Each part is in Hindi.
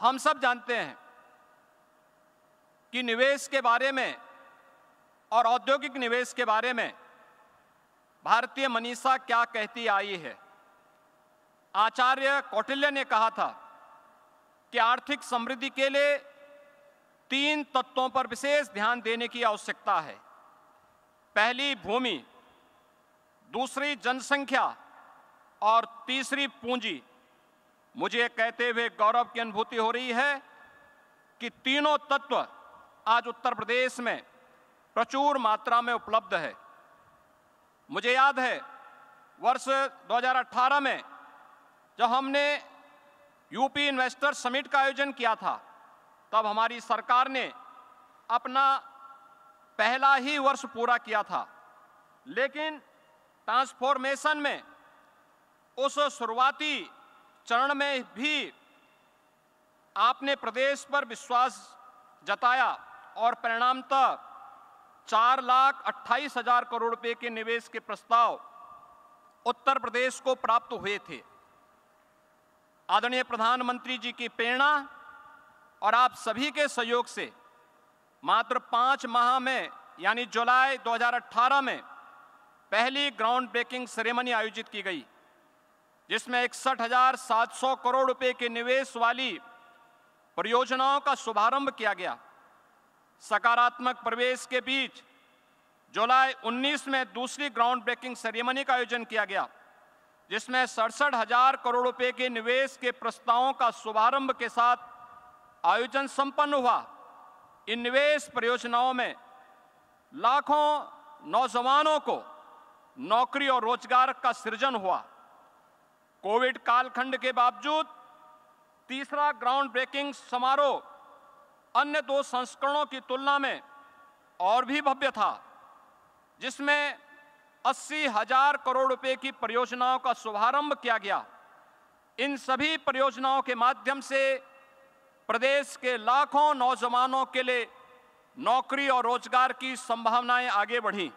हम सब जानते हैं कि निवेश के बारे में और औद्योगिक निवेश के बारे में भारतीय मनीषा क्या कहती आई है आचार्य कौटिल्य ने कहा था कि आर्थिक समृद्धि के लिए तीन तत्वों पर विशेष ध्यान देने की आवश्यकता है पहली भूमि दूसरी जनसंख्या और तीसरी पूंजी मुझे कहते हुए गौरव की अनुभूति हो रही है कि तीनों तत्व आज उत्तर प्रदेश में प्रचुर मात्रा में उपलब्ध है मुझे याद है वर्ष 2018 में जब हमने यूपी इन्वेस्टर समिट का आयोजन किया था तब हमारी सरकार ने अपना पहला ही वर्ष पूरा किया था लेकिन ट्रांसफॉर्मेशन में उस शुरुआती चरण में भी आपने प्रदेश पर विश्वास जताया और परिणामतः चार लाख अट्ठाईस हजार करोड़ रुपए के निवेश के प्रस्ताव उत्तर प्रदेश को प्राप्त हुए थे आदरणीय प्रधानमंत्री जी की प्रेरणा और आप सभी के सहयोग से मात्र पांच माह में यानी जुलाई 2018 में पहली ग्राउंड ब्रेकिंग सेरेमनी आयोजित की गई जिसमें इकसठ हजार सात सौ करोड़ रुपए के निवेश वाली परियोजनाओं का शुभारंभ किया गया सकारात्मक प्रवेश के बीच जुलाई 19 में दूसरी ग्राउंड ब्रेकिंग सेरेमनी का आयोजन किया गया जिसमें सड़सठ हजार करोड़ रुपए के निवेश के प्रस्तावों का शुभारंभ के साथ आयोजन संपन्न हुआ इन निवेश परियोजनाओं में लाखों नौजवानों को नौकरी और रोजगार का सृजन हुआ कोविड कालखंड के बावजूद तीसरा ग्राउंड ब्रेकिंग समारोह अन्य दो संस्करणों की तुलना में और भी भव्य था जिसमें अस्सी हजार करोड़ रुपए की परियोजनाओं का शुभारंभ किया गया इन सभी परियोजनाओं के माध्यम से प्रदेश के लाखों नौजवानों के लिए नौकरी और रोजगार की संभावनाएं आगे बढ़ी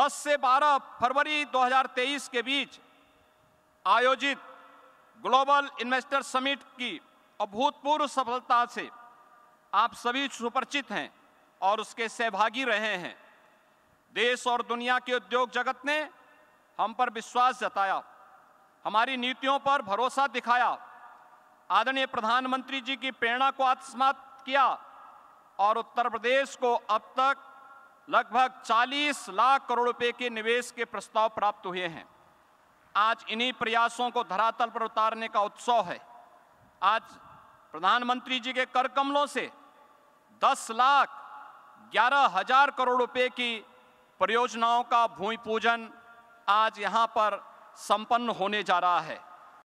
10 से 12 फरवरी 2023 के बीच आयोजित ग्लोबल इन्वेस्टर समिट की अभूतपूर्व सफलता से आप सभी सुपरिचित हैं और उसके सहभागी रहे हैं देश और दुनिया के उद्योग जगत ने हम पर विश्वास जताया हमारी नीतियों पर भरोसा दिखाया आदरणीय प्रधानमंत्री जी की प्रेरणा को आत्मसात किया और उत्तर प्रदेश को अब तक लगभग 40 लाख करोड़ रुपए के निवेश के प्रस्ताव प्राप्त हुए हैं आज इन्हीं प्रयासों को धरातल पर उतारने का उत्सव है आज प्रधानमंत्री जी के कर कमलों से 10 लाख ग्यारह हजार करोड़ रुपए की परियोजनाओं का भूमि पूजन आज यहां पर संपन्न होने जा रहा है